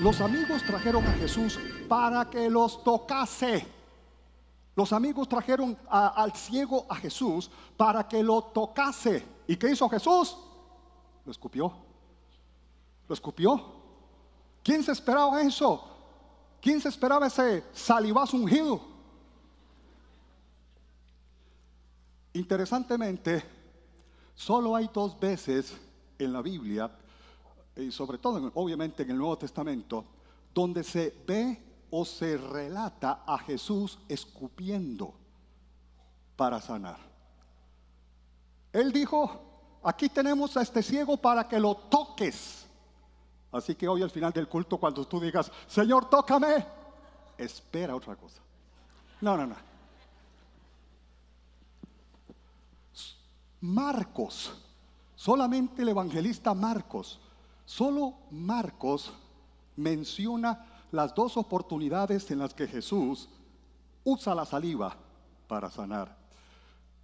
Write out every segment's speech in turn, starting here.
Los amigos trajeron a Jesús para que los tocase. Los amigos trajeron al ciego a Jesús para que lo tocase. ¿Y qué hizo Jesús? Lo escupió. Lo escupió. ¿Quién se esperaba eso? ¿Quién se esperaba ese salivazo ungido? Interesantemente, solo hay dos veces en la Biblia y sobre todo obviamente en el Nuevo Testamento, donde se ve o se relata a Jesús escupiendo para sanar. Él dijo, aquí tenemos a este ciego para que lo toques. Así que hoy al final del culto, cuando tú digas, Señor, tócame, espera otra cosa. No, no, no. Marcos, solamente el evangelista Marcos Solo Marcos menciona las dos oportunidades en las que Jesús usa la saliva para sanar.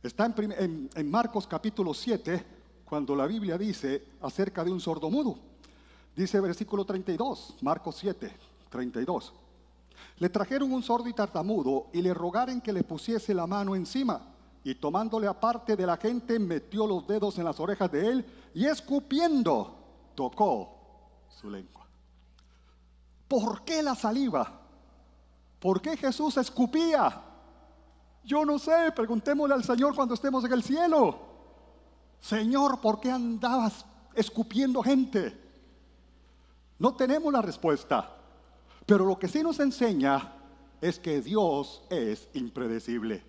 Está en, Marcos capítulo 7, cuando la Biblia dice acerca de un sordomudo. Dice versículo 32, Marcos 7, 32. Le trajeron un sordo y tartamudo y le rogaron que le pusiese la mano encima. Y tomándole aparte de la gente, metió los dedos en las orejas de él y escupiendo tocó su lengua. ¿Por qué la saliva? ¿Por qué Jesús escupía? Yo no sé, preguntémosle al Señor cuando estemos en el cielo. Señor, ¿por qué andabas escupiendo gente? No tenemos la respuesta, pero lo que sí nos enseña es que Dios es impredecible.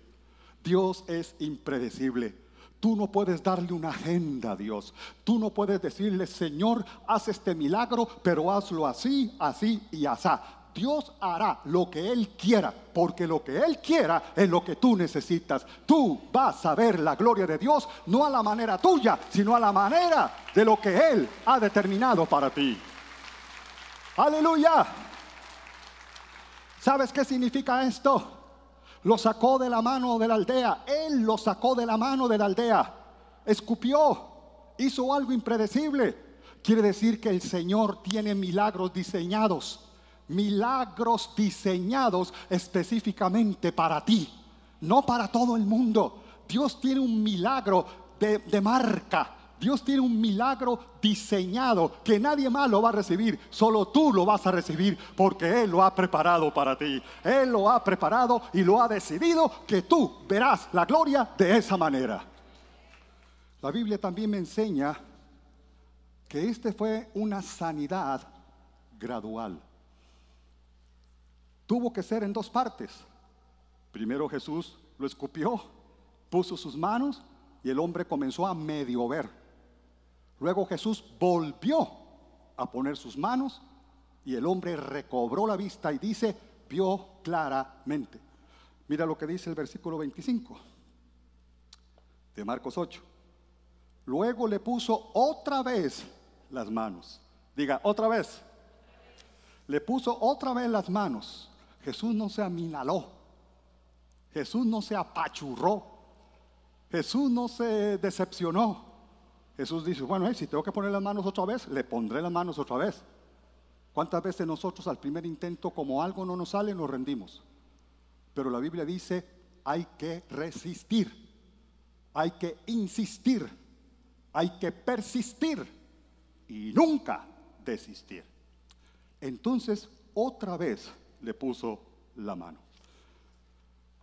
Dios es impredecible. Tú no puedes darle una agenda a Dios. Tú no puedes decirle, Señor, haz este milagro, pero hazlo así, así y asá. Dios hará lo que Él quiera, porque lo que Él quiera es lo que tú necesitas. Tú vas a ver la gloria de Dios, no a la manera tuya, sino a la manera de lo que Él ha determinado para ti. Aleluya. ¿Sabes qué significa esto? Lo sacó de la mano de la aldea. Él lo sacó de la mano de la aldea. Escupió. Hizo algo impredecible. Quiere decir que el Señor tiene milagros diseñados. Milagros diseñados específicamente para ti. No para todo el mundo. Dios tiene un milagro de, de marca Dios tiene un milagro diseñado que nadie más lo va a recibir, solo tú lo vas a recibir porque Él lo ha preparado para ti. Él lo ha preparado y lo ha decidido que tú verás la gloria de esa manera. La Biblia también me enseña que este fue una sanidad gradual. Tuvo que ser en dos partes. Primero Jesús lo escupió, puso sus manos y el hombre comenzó a medio ver. Luego Jesús volvió a poner sus manos y el hombre recobró la vista y dice, vio claramente. Mira lo que dice el versículo 25 de Marcos 8. Luego le puso otra vez las manos. Diga, otra vez. Le puso otra vez las manos. Jesús no se aminaló. Jesús no se apachurró. Jesús no se decepcionó. Jesús dice, bueno, eh, si tengo que poner las manos otra vez, le pondré las manos otra vez. ¿Cuántas veces nosotros al primer intento, como algo no nos sale, nos rendimos? Pero la Biblia dice, hay que resistir, hay que insistir, hay que persistir y nunca desistir. Entonces, otra vez le puso la mano.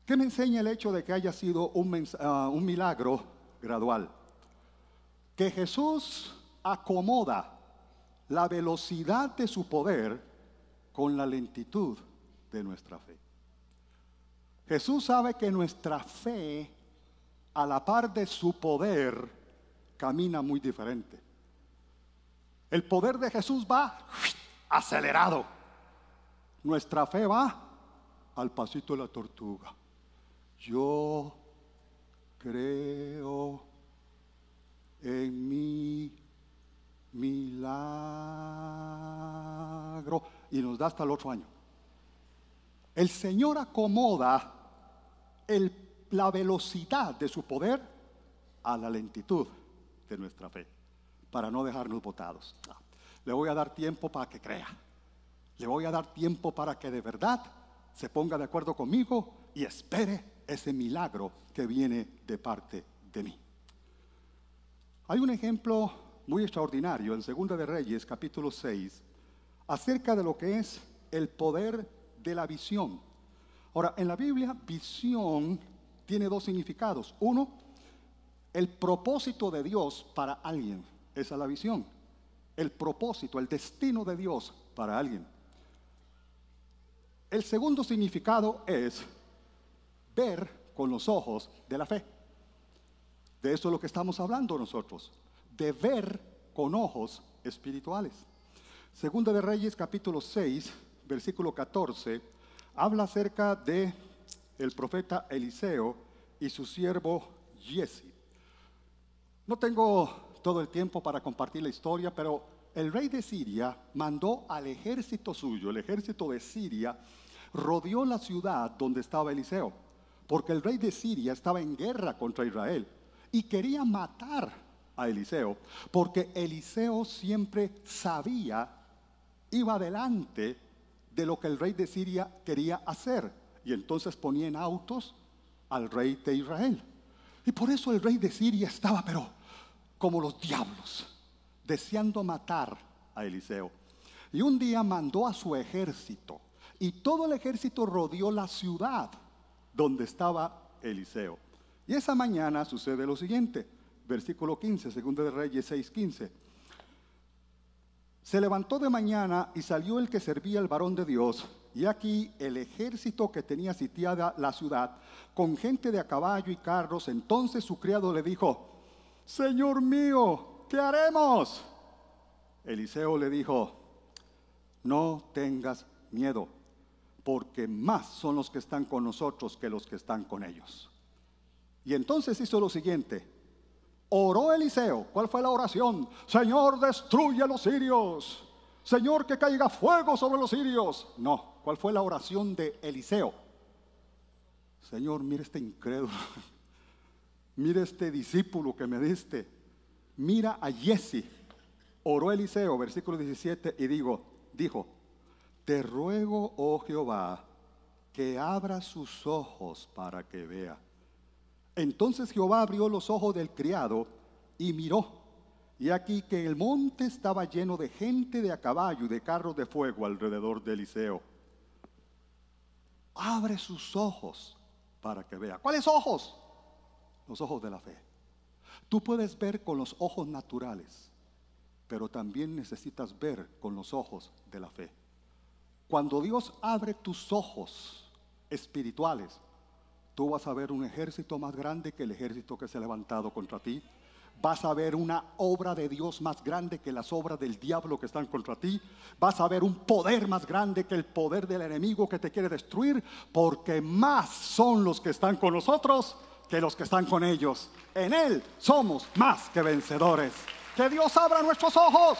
¿Qué me enseña el hecho de que haya sido un ah, milagro gradual? que Jesús acomoda la velocidad de su poder con la lentitud de nuestra fe. Jesús sabe que nuestra fe, a la par de su poder, camina muy diferente. El poder de Jesús va acelerado. Nuestra fe va al pasito de la tortuga. Yo creo en mi milagro. Y nos da hasta el otro año. El Señor acomoda la velocidad de su poder a la lentitud de nuestra fe, para no dejarnos botados. Ah, le voy a dar tiempo para que crea. Le voy a dar tiempo para que de verdad se ponga de acuerdo conmigo y espere ese milagro que viene de parte de mí. Hay un ejemplo muy extraordinario en Segunda de Reyes, capítulo 6, acerca de lo que es el poder de la visión. Ahora, en la Biblia, visión tiene dos significados. Uno, el propósito de Dios para alguien. Esa es la visión. El propósito, el destino de Dios para alguien. El segundo significado es ver con los ojos de la fe. De eso es lo que estamos hablando nosotros, de ver con ojos espirituales. Segunda de Reyes capítulo 6, versículo 14, habla acerca de el profeta Eliseo y su siervo Jesse. No tengo todo el tiempo para compartir la historia, pero el rey de Siria mandó al ejército suyo, el ejército de Siria, rodeó la ciudad donde estaba Eliseo, porque el rey de Siria estaba en guerra contra Israel y quería matar a Eliseo, porque Eliseo siempre sabía, iba adelante de lo que el rey de Siria quería hacer, y entonces ponía en autos al rey de Israel. Y por eso el rey de Siria estaba, pero como los diablos, deseando matar a Eliseo. Y un día mandó a su ejército, y todo el ejército rodeó la ciudad donde estaba Eliseo. Y esa mañana sucede lo siguiente, versículo 15, segundo de Reyes 6, 15. Se levantó de mañana y salió el que servía al varón de Dios. Y aquí el ejército que tenía sitiada la ciudad, con gente de a caballo y carros, entonces su criado le dijo, Señor mío, ¿qué haremos? Eliseo le dijo, no tengas miedo, porque más son los que están con nosotros que los que están con ellos. Y entonces hizo lo siguiente. Oró Eliseo. ¿Cuál fue la oración? Señor, destruye a los sirios. Señor, que caiga fuego sobre los sirios. No, ¿cuál fue la oración de Eliseo? Señor, mire este incrédulo. mira este discípulo que me diste. Mira a Jesse. Oró Eliseo, versículo 17, y dijo, te ruego, oh Jehová, que abra sus ojos para que vea. Entonces Jehová abrió los ojos del criado y miró. Y aquí que el monte estaba lleno de gente de a caballo y de carros de fuego alrededor de Eliseo. Abre sus ojos para que vea. ¿Cuáles ojos? Los ojos de la fe. Tú puedes ver con los ojos naturales, pero también necesitas ver con los ojos de la fe. Cuando Dios abre tus ojos espirituales, tú vas a ver un ejército más grande que el ejército que se ha levantado contra ti. Vas a ver una obra de Dios más grande que las obras del diablo que están contra ti. Vas a ver un poder más grande que el poder del enemigo que te quiere destruir, porque más son los que están con nosotros que los que están con ellos. En Él somos más que vencedores. Que Dios abra nuestros ojos.